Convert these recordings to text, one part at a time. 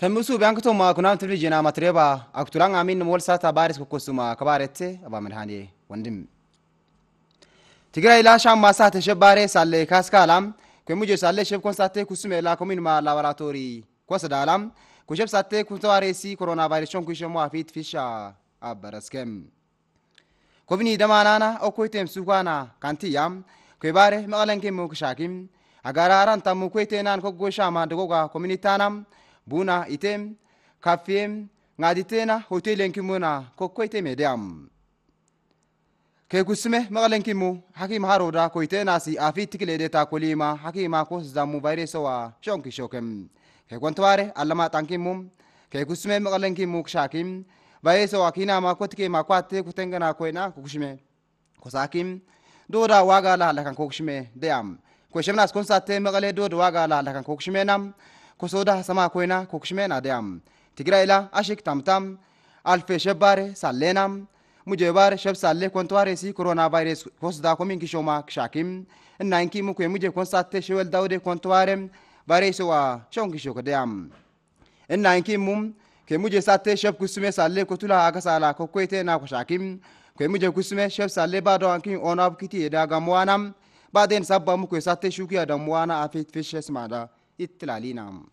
ፈምሱ ቢያንክቶማ ኩናም ትብል ጀና ማትሬባ አክቱላን አሚን ሞልሳታ ባሪስ ኮኮሱማ ከባሬቴ አባ መድሃኔ ወንድም ትግራይ ላሻም ማሳ ተሸባሬ ሳለ ካስካላም ከሙጀ ሳለ ሸብ ኮንሳቴ ኩሱም ኤላ ኮሚንማ ላቦራቶሪ ኮሰዳላም ኩሸብ ሳቴ ኩንተዋሬሲ ኮሮና ቫይረሶን ኩሸሞ አፊት ፊሻ አበረስከም ኮብኒ ደማናና ኦኮይቴም ሱኳና ካንቲያም ኮባሬ መቀለንኬ ሞክሻኪም አጋራራን ታሙ ኮይቴናን ኮጎሻማ ደጎጋ ኮሚኒታናም buna item ቡና ኢቴም ካፌም ngaditena hotelenkimmuna kokkoitemedeam kekusime maqlenkimu hakima haroda koitenasi afi tikiledeta kolima hakima kosdamu vairesowa shonki shokem kekontware allama tankimum kekusime maqlenkimu kshakim vairesowa kinama kotikema kwate kutengana koina kukushime kosakim doda wagala lakan kokushime deam kweshemnas konsate maqle doda wagala lakan nam ኮሶዳ ሰማ ኮይና ኮክሽሜን አደያም ትግራይላ አሽክ ታምታም አልፌ ሸባሬ ሳሌናም ሙጀባር ሸብሳሌ ኮንቷሬሲ ኮሮና ቫይረስ ኮስዳ ኮሚን ኪሾማ ክሻኪም እናንኪ ሙኩ የሙጀ ኮንሳቴ ሽወል ዳውዴ ኮንቷሬ ቫይረስዋ ሾን ኪሾ ከደያም እናንኪ ሙም ከሙጀ ሳቴ ሸብ ኩስሜ ሳሌ ኮቱላ አገሳላ ኮኮይቴ ና ኮሻኪም ከሙጀ ኩስሜ ሸብ ሳሌ ባዶ አንኪ ኦናብ ኪቲ የዳጋሙዋናም ባዴን ሳባ ሙኩ የሳቴ ሹኪያ ደሙዋና አፌት ፊሽ ስማዳ اطلع علينا عم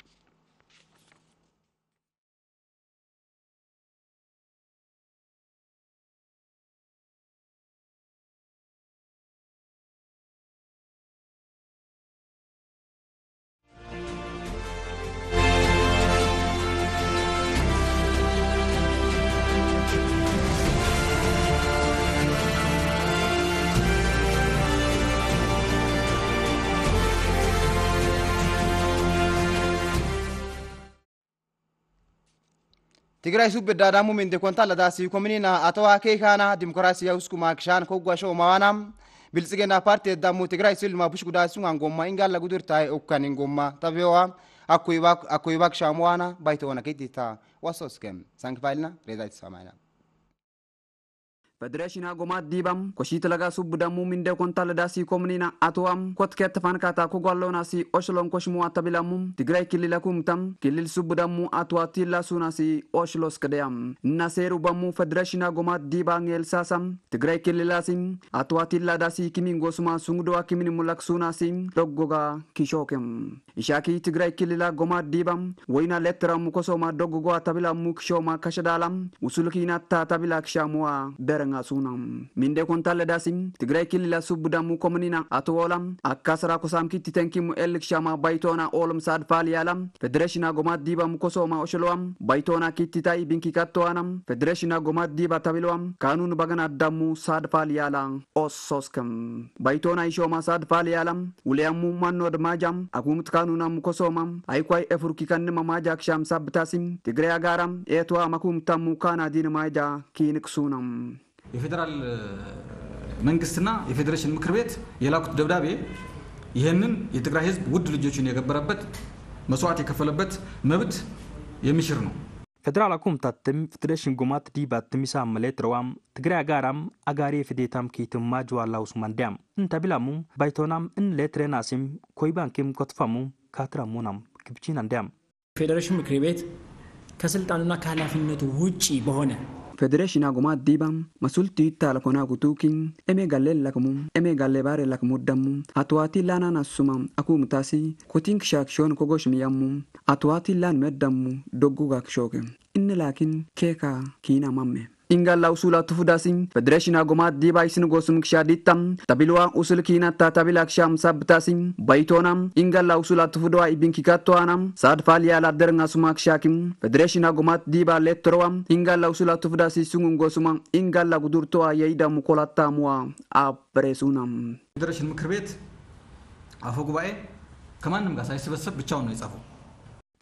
ትግራይ ሱብ ዳዳሙ ምንደ ኮንታ ለዳሲ ኮሚኒና አቶ አኬ ካና ዲሞክራሲያ ውስኩ ማክሻን ኮጓሾ ማዋናም ብልጽግና ፓርቲ የዳሙ ትግራይ ሲል ማቡሽ ጉዳሱ አንጎማ ኢንጋላ ጉድር ታይ ኦካን ኢንጎማ ታቢዋ አኩይባክ አኩይባክ ሻምዋና ባይተወና ከዲታ ዋሶስከም ሳንክፋይልና ሬዛይት ሰማይና federeeshinaa gomaat diibam koshiita lagaa subbudammuu mindee kontaala daasii komnina atuwam kotkeetta faankaata kugwalloonasi oshloon koshmuu attabilammum tigraay kilila kumtam kilil subbudammuu atuwatiilla suunasi oshlos kedeyam naseeru bammuu federeeshinaa gomaat diibaa ngeelsaasam tigraay kililasim atuwatiilla daasii kimin gosuma sungdowa kimin mulak suunasi doggoga kishookem ishaakii tigraay kilila gomaat diibam woyna letteramu kosoma doggogo ሱናም ሚንዴ ኮንታለ ዳሲም ትግራይ ክልል ሱብ ዳሙ ኮምኒና አቶ ወላም አካ ስራ ኮሳም ኪት ተንኪ ሙኤል ሻማ ባይቶና ኦሎም ሳድፋል ያላም ፌዴሬሽና ጎማት ዲባ ሙኮሶማ ኦሽሎዋም ባይቶና ኪትታይ ቢንኪ ካቶዋናም ፌዴሬሽና ጎማት ዲባ ተብለዋም ካኑን በገና አዳሙ ሳድፋል ያላ ኦሶስክም ባይቶና ይሾማ ሳድፋል ያላም ውሊያሙ ማኖድ ማጃም አጉምት ካኑናም ኮሶማም አይኳይ ኤፍሩኪ ከንመ ማጃ ክሻም ሳብታሲም ትግሪያ ጋራም ኤቷ መኩምታሙ ካና ዲን ማጃ ኪንክሱናም የፌዴራል መንግስትና የፌዴሬሽን ምክር ቤት የላኩት ደብዳቤ ይህንን የትግራይ ህዝብ ውድ ልጆችን የገበረበት መስዋዕት የከፈለበት መብት የሚሽር ነው። ፌደራል አኩምታትም ፌዴሬሽን ጉማት ዲባትም ይሳመሌት ረዋም ትግራይ አጋራም አጋሪ የፍዴታም ኬትማ ጅዋላ ውስማንዲያም እንተቢላሙ ባይቶናም እንሌትሬናሲም ኮይባንኪም ኮትፋሙ ካትራሙናም ግብቺን አንዲያም ፌዴሬሽን ምክር ቤት ከስልጣኑና ከኃላፊነቱ ውጪ በሆነ federeeshinaa gumaa diibam masultii taala konaa gutuukiin emee gallee lakamu emee gallee lakamu dammu atuwaatii laanaan asuma akuum taasii kotiin kishaakshoon kogosh miyammu atuwaatii laan meddammu dogguu kishooke inni laakiin keekaa kiina mamme. ingalau sula tufudasing federationa gomat dibai gosum kshaditam tabilwa usul kinatta tabilak sham sabtasing baitonam ingalau sula tufudwa ibinkikattoanam sadfalia laddernga sumak shakim federationa gomat diba lettorowam ingalau usula tufudasi sungungosuma ingala gudurtoa yeida mukolattamuwa abresunam ፌዴሬሽን federation ቤት afogubae ጉባኤ ከማንም ጋር ሳይሰበሰብ ብቻውን ነው የጻፈው።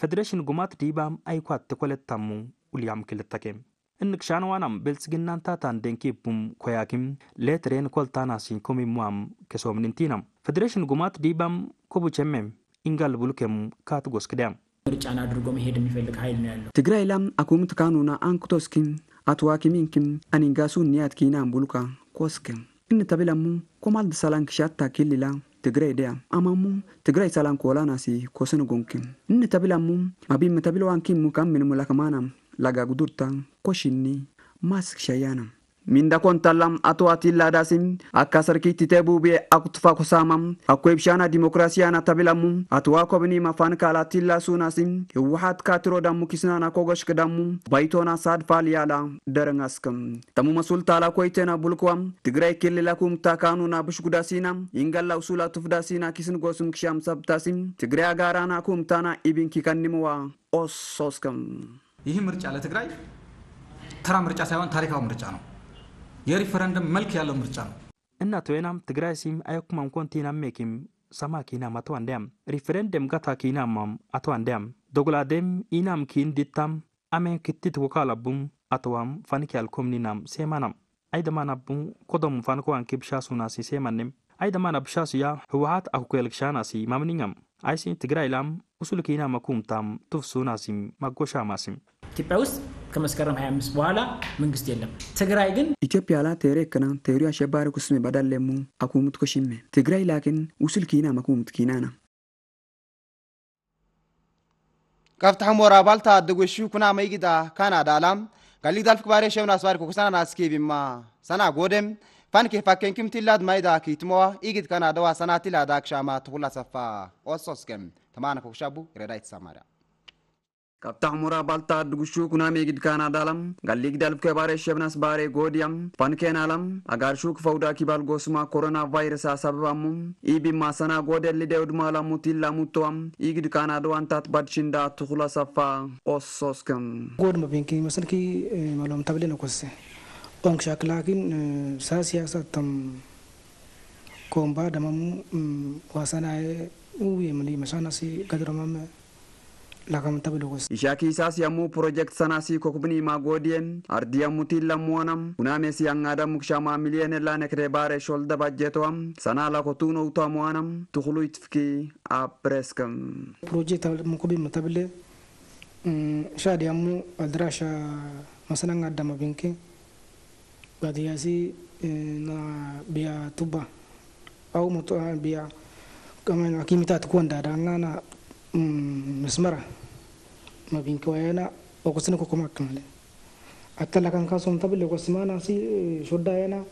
ፌዴሬሽን ጉማት ዲባም አይኳት ተኮለታሙ ኡልያም ክልተኬም እንክሻንዋናም ብልጽግናንታ ታንደንኪቡም ኮያኪም ሌትሬን ኮልታናሲ ኮሚሟም ከሶምንንቲናም ፌዴሬሽን ጉማት ዲባም ኮቡቸሜም ኢንጋል ቡልኬም ካትጎስክዳም ምርጫን አድርጎ መሄድ የሚፈልግ ኃይል ነው ያለው ትግራይ ላም አኩም ትካኑና አንኩቶስኪም አትዋኪሚንኪም አኒንጋሱ ኒያትኪናም ቡልካ ኮስክም እንተቢላሙ ኮማልድ ሰላንክሻታ ኪልላ ትግራይ ደያ አማሙ ትግራይ ሰላን ኮላናሲ ኮሰን ጎንኪም አቢም ተቢለዋንኪም ካምን ሙላከማናም ላጋ koshinni maasik shayaanam. minda kontalam atoo atiin laadaasiin akka sarkiitti tee buubee akutufa kusaamam akkoo ibshaana dimokiraasiyaana tabilamu atuwaa kobni mafaan kaalatiin laasuunaasiin hewwahaat kaatiroo dammu kisnaana kogoshk dammu baytoona saadfaal yaala darangaskam tamuma sultaala koyteena bulkuwam tigray kilila kumta kaanuna bushgudaasiina ingalla usula tufdaasiina kisin gosum kisham sabtaasiin tigray agaaraana kumtaana ibinki kannimuwa ososkam ይህ ምርጫ ለትግራይ ተራ ምርጫ ሳይሆን ታሪካዊ ምርጫ ነው። የሪፈረንደም መልክ ያለው ምርጫ ነው። እናቶናም ትግራይ ሲም አይኩማም ኮንቲና ሜኪም ሰማ ኪናም አቶ አንዲያም ሪፈረንደም ጋታ ኪናማም አቶ አንዲያም ዶግላዴም ኢናም ኪን ኪንዲታም አሜን ክትት ወካላቡም አቶዋም ፋንኪያልኮምኒናም ሴማናም አይደማናቡም ኮዶም ፋንኮዋን ኪብሻሱናሲ ሴማንም አይደማን አብሻሱያ ህወሀት አኩኩልግሻናሲ ማምንኛም አይሲ ትግራይ ላም ኡሱልኪና መኩምታም ቱፍሱናሲም ማጎሻማሲም ኢትዮጵያ ውስጥ ከመስከረም 25 በኋላ መንግስት የለም። ትግራይ ግን ኢትዮጵያ ላ ቴሬ ከና ቴሪ አሸባሪ ኩስሜ በዳለሙ አኩሙት ኮሽሜ ትግራይ ላኪን ውስል ኪና መኩሙት ኪና ና ካብቲ ሓሞራ ባልታ ደጎሹ ኩና መይጊዳ ካናዳ ካናዳላም ጋሊግዳልፍ ክባሬ ሸብና ኣስባሪ ኮኩሳና ናስኬቢማ ሰና ጎደም ፋንኬ ፋኬንኪም ቲላድ ማይዳ ኪትሞዋ ኢግድ ካናዳዋ ሰና ቲላዳ ክሻማ ትኩላ ሰፋ ኦሶስከም ተማና ኮኩሻቡ ረዳይት ሳማርያ qabxaa umuraa baltaa dugshuu kunaamee gidkaanaa daalam galii gidaalb kebaaree shebnas baaree goodiyam fankeena alam agaarshuu kufawdaa kibaal gosumaa koronaa vaayirasaa sababamu iibi maasanaa goodee lidee odumaa lamuutiin lamuuttoam ii gidkaanaa dhawaan taat badshindaa tukhula saffaa ossoskam. goduma binkii masalkii eh, maloom tabilii lakkosse onk shaaklaakiin eh, saa siyaasaa tam koombaa damamu mm, waasanaa eh, uuyee malii mashaanasi gadaramamme. ishaki isas yamu project sanasi kokubni magodien ardi yamuti lamwanam kuname si angada mukshama miliene la nekre bare sholda bajetoam sana la kotuno utamwanam tukhlu itfki a preskam project mukubi mutabile mm, shadi yamu adrasha masananga dama eh, na biya tuba au mutu ah, biya kamen akimita tukwanda dangana مسمرة ما بين كوانا وقصنا كوكما كمالي حتى لكان كاسون تبلي وقسمانا سي شداينا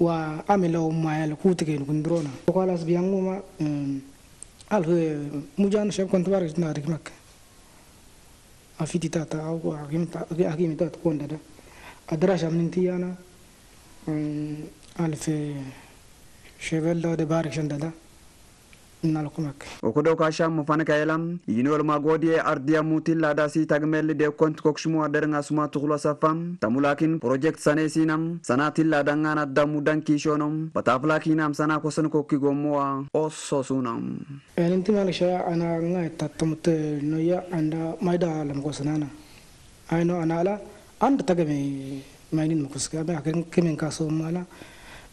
وعمل لهم ما يلقوت كين كندرونا وقال أسبيانو ما قال هو مجان شاب كنت بارك نارك مك أفيتي تاتا أو أكيم أكيم تاتا كون دادا أدرا شام ننتي أنا ألف شغل ده بارك شن دادا nalkumak okudo kasha mufana kayelam yinol magodie ardia mutil adasi tagmel de kont kokshmu adernga suma tukhlo safam tamulakin project sane sinam sanatil adangana damu danki shonom bataflakinam sana kosan kokki gomoa osso sunam elinti magsha ana nga tatamte noya anda maida lam kosanana aino anala and tagame mainin mukuska ba kemen kasomala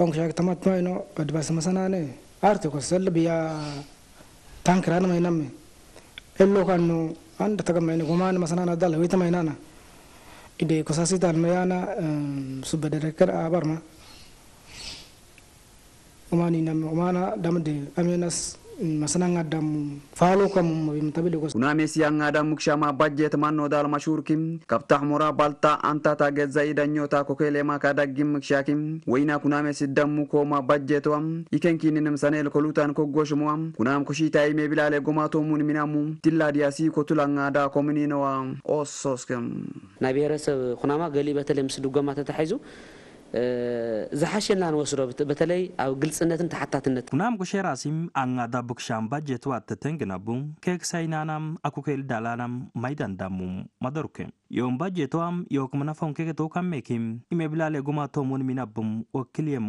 ongshak tamat mai no kitamatmaino dhibasama ne arti ko sel biya tankran mai nam no and tagam mai ko man masana na dal masanana mai nana ide ko sasi mai kosasitaan mayana subadarekkar abarma umani nam umana damde amenas ሁናሜስ ያንጋዳ ሙክሻማ ባጀት ማኖዳል ማሹርኪም ካብታህ ሞራ ባልታ አንታታ ገዛ ኢዳኞታ ኮኬሌማ ካዳጊም ምክሻኪም ወይና ኩናሜስ ደሙ ኮማ ባጀቷም ይከንኪንንም ሰኔል ኮሉታን ኮጎሽሙዋም ኩናም ኮሺታይሜ ቢላሌ ጎማቶሙን ሚናሙ ዲላዲያሲ ኮቱል አንጋዳ ኮሚኒነዋ ኦሶስክም ናይ ብሔረሰብ ኩናማ ገሊ በተለይ ምስ ድጎማ ተታሒዙ ዝሓሸና ንወስዶ በተለይ ኣብ ግልፅነትን ተሓታትነት ኩናም ጉሸራሲም ኣንጋዳ ቡክሻን ባጀቱ ኣተተንግናቡ ከክሳይናናም ኣኩከል ዳላናም ማይዳንዳሙ ማደሩኬ ዮም ባጀቷም የወክምና ፎንኬከቶ ካሜኪም ጉማቶም ውን ሚናቡም ወክል የሙ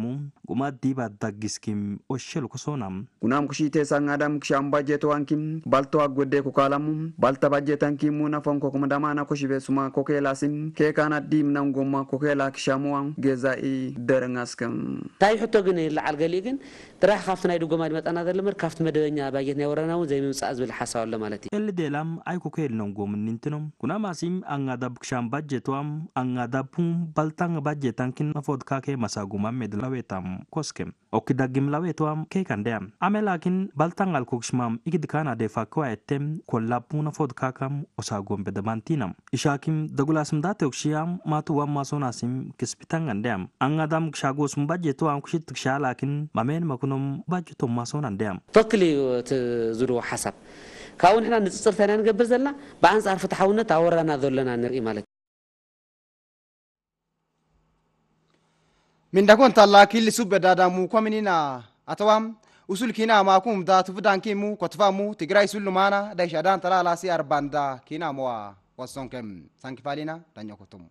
ጉማ ዲባ ዳጊስኪም ወሸሉ ኮሶናም ጉናም ኩሺቴ ሳንጋዳም ክሻም ባጀቷንኪም ባልቶ ኣጎዴ ኩካላሙ ባልተ ባጀታንኪ ሙና ፎንኮኩምዳማና ኮሽቤ ሱማ ኮኬላሲም ኬካና ዲምናም ጎማ ኮኬላ ክሻሙዋ ገዛ ራእይ ደረንጋስ ስከም እንታይ ሕቶ ግን ይለዓል ገሊ ግን ጥራሕ ካብቲ ናይ ድጎማ ድመጠና ዘሎ ምር ካብቲ መደበኛ ባየት ናይ ወረና ወረናውን ዘይምምፃእ ዝብል ሓሳብ ኣሎ ማለት እዩ ኤልዴላም ኣይኮኮ የልነንጎም ኒንትኖም ኩናማሲም ኣንጋዳብ ክሻን ባጀቷም አንጋዳቡም ባልታን ባጀታን ባጀታንኪን ፎድካኬ ማሳጉማም ሜድላዌታም ኮስኬም ኦኪዳጊም ላዌቷም ኬካንደያም አሜላኪን ባልታን አልኮክሽማም ኢግድካን አዴፋከዋ ኤቴም ኮላቡና ካም ኦሳጎም በደማንቲናም ኢሻኪም ደጉላስምዳቴ ኦክሽያም ማቱዋም ማሶናሲም ክስፒታን አንደያም andeyam an adam shagos mun bajeto an kushit tiksha lakin mamen makunom bajeto mason andeyam fakli ዝድዎ ሓሳብ ካብኡ ንሕና ንፅፅርታ ኢና ንገብር ዘለና ብኣንፃር ፍትሓውነት ኣወራና ዘለና ንርኢ ማለት ሚንዳኮን ታላኪል ሱብ ዳዳሙ ኮሚኒና አተዋም usul kina ma kum da tufudan kimu ko tufamu tigray sul lumana da shadan talala si arbanda kina mo wasonkem sankifalina danya kutum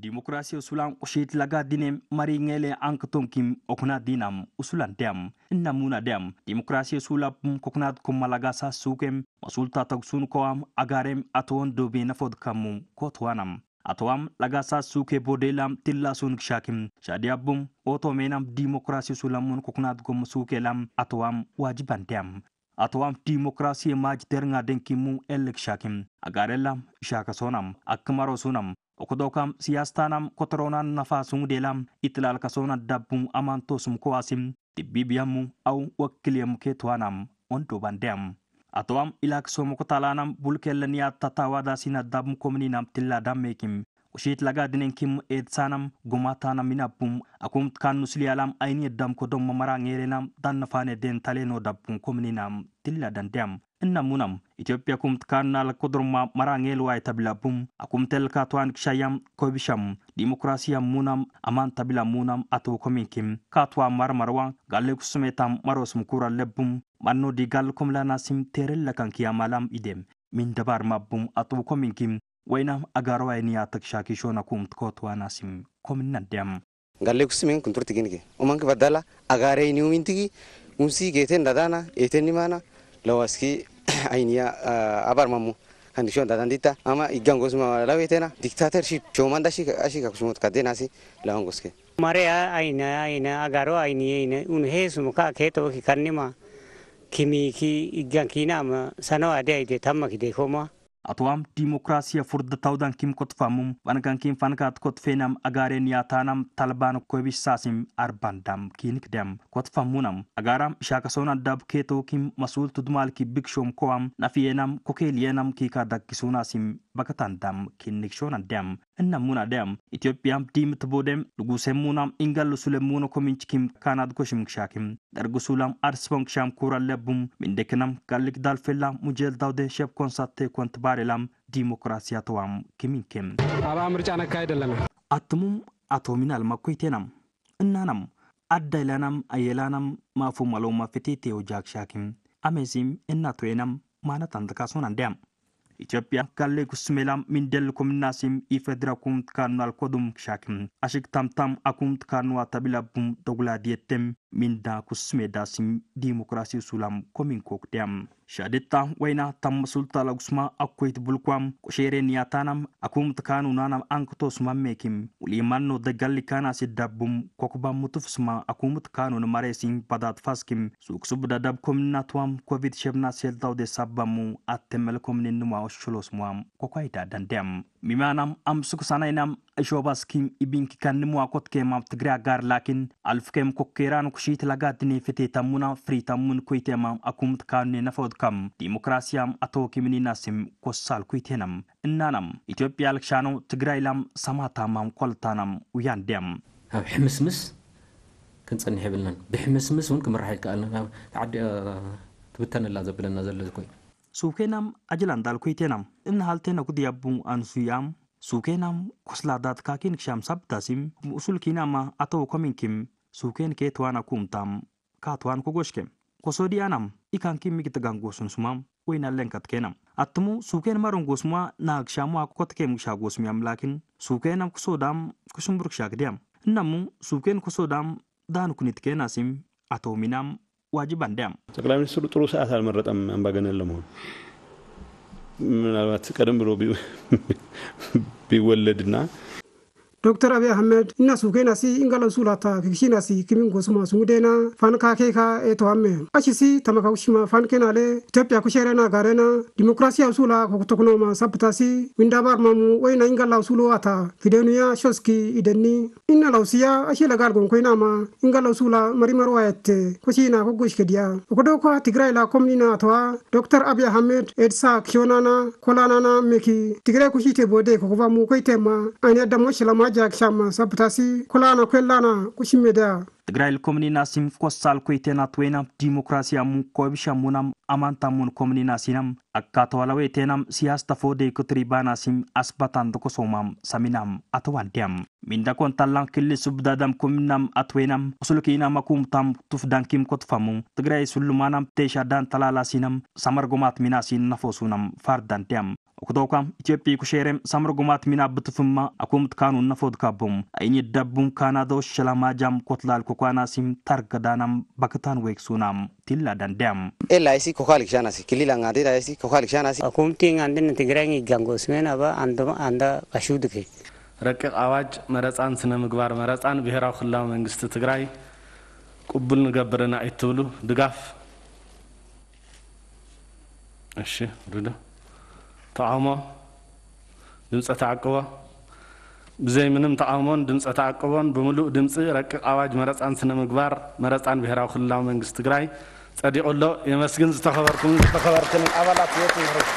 demokrasi usulan ushit laga dinem mari ngele ang kim okuna dinam usulan dem inna muna demokrasi usula pum kokunat kum malaga sa sukem masulta tog sun koam agarem atuan dobi na fod kamum kotuanam atuam laga sa suke bodelam tilla sun kshakim shadia oto menam demokrasi usulam mun kokunat kum suke lam atoam wajiban dem atoam demokrasi maj terngadeng kimu elek shakim agarelam shakasonam akmaro sunam Okodookam siyaastaanam kotoroonaan nafaasuu deelaam itti laalkasoon addaabbum amantoosum ko'aasim dibbii biyyamu au wakkiliyamu keetuwaanam ondo bandeam atoam ilaaksoom okotalaanam bulkeellaniyaa tataawaadaasiin addaabbum kominiinam tillaadaammeekim ushit lagaadinenkim eetsaanam gumaataanam inabbum akum kaannu siliyaalam ayini eddaam kodomma maraa ngeerenam dannafaane deentalee noo dabbum kominiinam tilla dandeam እናሙናም ኢትዮጵያ ኩምትካና ለኮድርማ መራንኤል ዋይ ተብላቡም አኩምቴል ካቷን ክሻያም ኮቢሻም ዲሞክራሲያ ሙናም አማን ተብላ ሙናም አቶ ኮሚንኪም ካቷ ማርማርዋ ጋሌ ኩስሜታም መሮስ ምኩር አለቡም ማኖ ዲጋል ኩምላና ሲም ቴሬል ለካንኪያ ማላም ኢዴም ሚንደባር ማቡም አቶ ኮሚንኪም ወይናም አጋሮዋይን ያተክሻ ኪሾና ኩምት ኮትዋና ሲም ኮምናዲያም ጋሌ ኩስሜን ኩንቱርቲ ግንጌ ኡማንክ በደላ አጋሬ ኒውሚንቲጊ ሙሲ ጌቴን ዳዳና ኤቴኒማና lawaski ainia abarmamu kandishon dadandita ama igangosma lawetena dictatorship chomanda shi ashika k u s u m o t kadenasi lawangoske mare aina aina agaro aini aina un hesum u ka keto ki k a n i m a kimi ki i g a n g kinama sanoa de ide tamma ki de koma atwam dimokrasiya furdataawdan kim kotfamum wankan kim fankaat kotfenam agaaren yaataanam talbaan koebisaasim arbandam kiinikdem kotfamunam agaaram shaakasoon dab keto kim masul tudmal ki bikshoom koam nafiyeenam kokeeliyenam kiikaa dakkisuunaasim bakatandam kinnikshonadem እናሙናደም ኢትዮጵያም ዲምት ቦደም ልጉሴሙናም ኢንጋሉ ሱለሙኖ ኮሚንችኪም ካናት ጎሽምክሻኪም ጠርጉሱላም አርስቦንክሻም ኩራለቡም ምንደክናም ጋልክ ዳልፌላ ሙጀል dawde ሸብ ኮንሳቴ ኮንትባር ባሬላም ዲሞክራሲያተዋም ኪሚንኬም አባ ምርጫ ነካ አይደለም አትሙም ሚናል ማኮይቴናም እናናም አዳይላናም አየላናም ማፉ ማለው ማፍቴ ቴዎጃክ ሻኪም አሜዚም እናቶዬናም ማነት አንተካሶን አንዲያም ኢትዮጵያ ካሌ ኩስሜላም ሚንደል ኩምናሲም ኢፌድራ ኩምት ካኑ አልኮዱም ሻኪም አሽግታምታም አኩምት ካኑ አታቢላቡም ደጉላ ዲየቴም mindaa kusumeedaasim diimokiraasii suulaam komin kookdiyam shaaditta wayna tam sulta lagusma akkoyt bulkwam qosheere niyataanam akumta kaanunaanam ankatosuma meekim uliimanno dagalli kaanaasi dabbum kokba mutufsuma akumut kaanun mareesin badaat faskim suuksub dadab komninatuam covid shebna seltawde sabbamu attemel komninuma oshulosmuam kokayda dandeyam mimaanam amsukasanaynam ishoobaskim ibinki kannimua kotkemaam tigraa gaar laakin alfkeem kokkeeraan kushiit lagaadinii fiteetammuna firiitammun kuyteemam akumt kaanne nafoodkam ዲሞክራሲያም አቶ ኪምኒናስም ኮሳል ኩይቴነም እናናም ኢትዮጵያ ልክሻኖ ትግራይ ላም ሰማታማም ኮልታናም ውያንድያም ኣብ ሕምስምስ ክንፀኒሕ ይብልናን ብሕምስምስ እውን ክምራሕ ይከኣልና ትብተንላ ዘብለና ዘሎ ኮይኑ ሱኬናም አጅላንዳል ኩይቴናም እናሃልቴነ ጉድያቡ አንሱያም ሱኬናም ኮስላዳት ካኪን ክሻም ሳብታሲም ሙእሱል ኪናማ አቶ ኮሚንኪም suukeen kee tuwaan akuumtaam kaa tuwaan kogoshke kosodii anam ikan kimmi kitegan gosunsumaam woynallen katkenam attumu suukeen maron gosuma naagshaamu akukotkeem gshaa gosmiyam laakin suukeenam kusodaam kusumburkshaakdiyam innamu suukeen kusodaam ዳን ኩኒት ኬናሲም አቶ ሚናም ዋጅብ አንዳያም ጠቅላይ ሚኒስትሩ ጥሩ ሰዓት አልመረጠም አምባገነን ለመሆን። ምናልባት berobi, ብሎ na. Dr. abi Ahmed ina suke na si ingala sulata kishi na si kimin gosu ma sungude na fan ka ke ka e to amme ashi si tamaka ushima fan ke na le tepya ku shere na gare na demokrasiya usula ko tokno ma sabta si winda bar mamu wai na ingala usulo ata fidenu ya shoski idenni ina lausiya ashi la gal gon ko ina ma ingala usula mari maro ayette ko si na ko gosh ke dia ko do ko tigray la komni na to Dr. Abiy Ahmed et sa kyonana kolana na meki tigray ku shi te bode ko ba mu ko ite anya da mo ክሻማ ሳብታሲ ኩላና ኮላና ቁሽሜዳ ትግራይ ልኮምኒና ሲምፍኮሳል ኮይቴና ሙን ትዌናም ዲሞክራሲያሙ ኮብሻሙናም አማንታሙን ኮምኒናሲናም አካተዋላዌቴናም ሲያስተፎዴ ኩትሪ ባናሲም አስባታን ተኮሶማም ሰሚናም አተዋንዲያም ሚንዳኮን ታላን ክል ሱብዳዳም ኮሚናም አትዌናም ሱልኪናም አኩምታም ቱፍዳንኪም ኮትፋሙ ትግራይ ሱሉማናም ቴሻዳን ተላላሲናም ሰመርጎማት ሚናሲን ነፎሱናም ፋርዳንዲያም okudoka ኢትዮጵያ ኩሼሬም ሰምር ጉማት ሚና ብትፍማ አኩምት ካኑ ነፎድ ካቦም አይኒ ደቡም ካናዶ ሸላማጃም ኮትላል ኮኳናሲም ታርገዳናም በክታን ወይክሱናም ቲላ ዳንዲያም ኤላይሲ ኮካልክሻናሲ ኮካልክሻናሲ አንድን ትግራይ ጋንጎስሜን አባ አንደ አንደ ቀሹድክ ረቂቅ አዋጅ መረፃን ስነ ምግባር መረፃን ብሔራዊ ክልላዊ መንግስቲ ትግራይ ቅቡል ንገብርና እትብሉ ድጋፍ እሺ ርዳ طعامه دمسة تعقبة بزي منم طعامون دمسة تعقبون بملو دمسة رك عواج مرات عن سنة مقبار مرات عن بهرا وخلا من قستقراي سأدي أقول له يمسكين ستخبركم ستخبركم أولا تيوتي مرات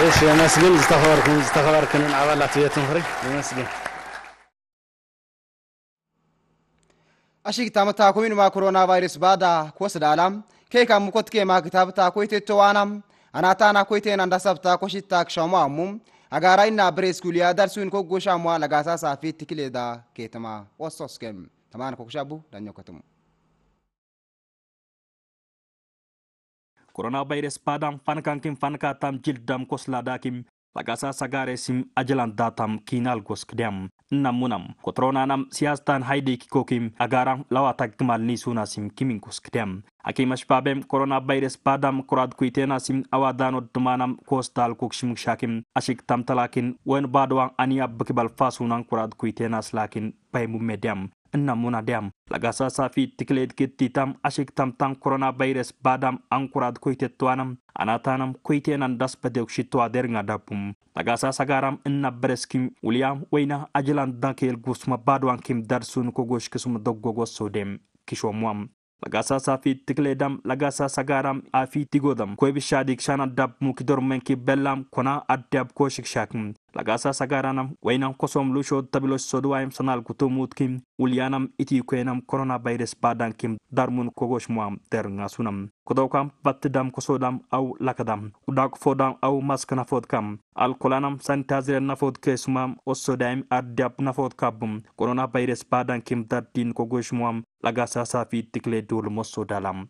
ايش يا مسجد استخبركم استخبركم على تيتهم فريق يا مسجد tamata ma corona virus Ashik ko taakumin maa koronaa vaayirasi baada kuwas daalam keeka mukot kee maa kitaab taakoo iteettoo waanam anaataa naa koiteen andasab taakoo shit taak shamu ammum agaaraa innaa birees kuliyaa darsuun koggoo shamuwaa lagaasaa saafii tikileedaa keetama wasos kem tamaan kokshabu danyokotumu. ኮሮና ቫይረስ ባዳም ፋንካንኪም ፋንካታም ጅልዳም ኮስላዳኪም Lagasaa sagaareesim ajalan daatam kiinaal goskdeam namunam kotroonaanam siyaastaan haydiki kokim agaaram lawatagkimal niisuunasim kimin goskdeam akimashbaabem korona vayres baadam korad kuiteenasim awaadaanoddumaanam koostal kokshimgshakim ashik tamtalakin wen baadwan ani abbakibal faasuunan korad kuiteenas laakin baymumedeam Inna muun adeemu! Lagaasaa saafiiti tikileet giddittaa ashiiq tamtam koronaa vayirees baadam hankuuraadhaan koo itti to'annam ana taanam koo itti nandaas baad-okk-shettu adeemuu danda'amu. Lagaasaa sagaram inni naambeerees kim wuliyaam wayinaa ajalaan daakeel gosuma baad waan kim dar suni koogoshee kisum dogogoso deemuu Kishomwaa. Lagaasaa saafiiti tikileet daam lagaasa sagaram afiitii godhamu. Koo bishaan adeegshaan adda ammoo kidoorme kibbellaam kwannaa adeemu kooshee kishaakimu. lagaasaas agaaranam waynam kosom lushod tabilosh soduwaayim sanal gutumutkim wulyaanam itiikeenam korona vayres baadankim darmun kogosh muam kogoshmuam ngasunam kodokam battidam kosodam au lakadam udak fodam au mask aw maskanafodkam alkolanam sanitazire nafod keessumam ossodaayim ardiab nafod kabbum kogosh muam baadankim safi tikle lagaasaasaafi mosodalam duulmossodalam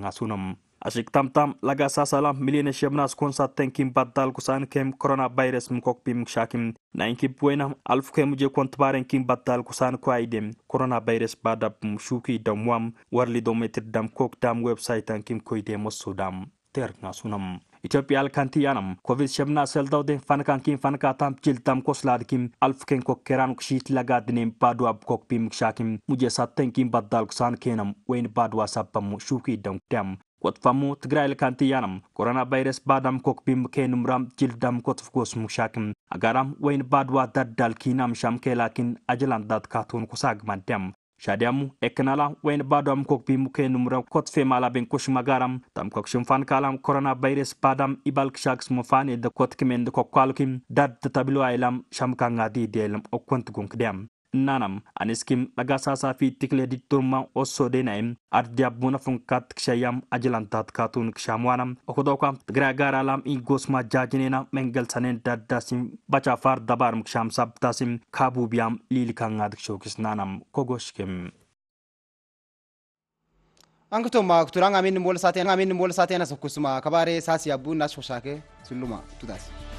ngasunam Ashiktamtam lagasasala miliene shemnas konsa tenkim baddal kusan kem corona virus mkokpi mkshakim nainki buena alfu kem je kontbaren kim baddal kusan kwaidem corona virus badab mshuki damwam warli dometir dam kok dam website ankim koide mosudam terna sunam ኢትዮጵያል ካንቲያናም ኮቪድ ሸምና ሰልዳውዴ ፋንካንኪን ፋንካታም ጅልታም ኮስላድኪም አልፍኬን ኮኬራን ኩሺት ለጋድኔም ባዱ አብኮክፒም ክሻኪም ሙጀሳተንኪም ባዳልኩሳን ኬነም ወይን ባዱ አሳበሙ ሹኪ ደም ደም ቆጥፋሙ ትግራይ ልካንትያናም ኮሮና ቫይረስ ባዳም ኮክቢም ኬንምራም ጅልዳም ኮትፍ ጎስሙ ሻክም አጋራም ወይን ባድዋ ዳዳል ኪናም ሻም ኬላኪን አጀላንዳት ካቶን ኮሳግ ማዲያም ሻዲያሙ ኤክናላ ወይን ባዷም ሙኬ ንምረ ኮትፌ ማላ ኮሽ መጋራም ታምኮክሽም ፋን ካላም ኮሮና ቫይረስ ባዳም ኢባልክሻክስ ሙፋን የደ ኮትክሜንድ ኮኳልኪም ዳድ ተብሎ አይላም ሻምካንጋዲ ዴልም ኦኮንት ጉንክዲያም naanam aniskim dhagaasaasaa fi tiklee digdurmaa osoo deena'im ardi abbuun afunkaatti kishayyam ajilantaat kaatuun kishaam waanam okotookam tigraay gaaraa laam igoosmaa jaajineena mengalsaneen daddaasim bacaafaar dabaarum kishaam sabtaasim kaabuubiyaam liilikangaat kishookis naanam kogoshkim. Angutuma kuturanga amini mbola sate amini mbola sate na sokusuma kabare sasi abu na shoshake suluma tudas.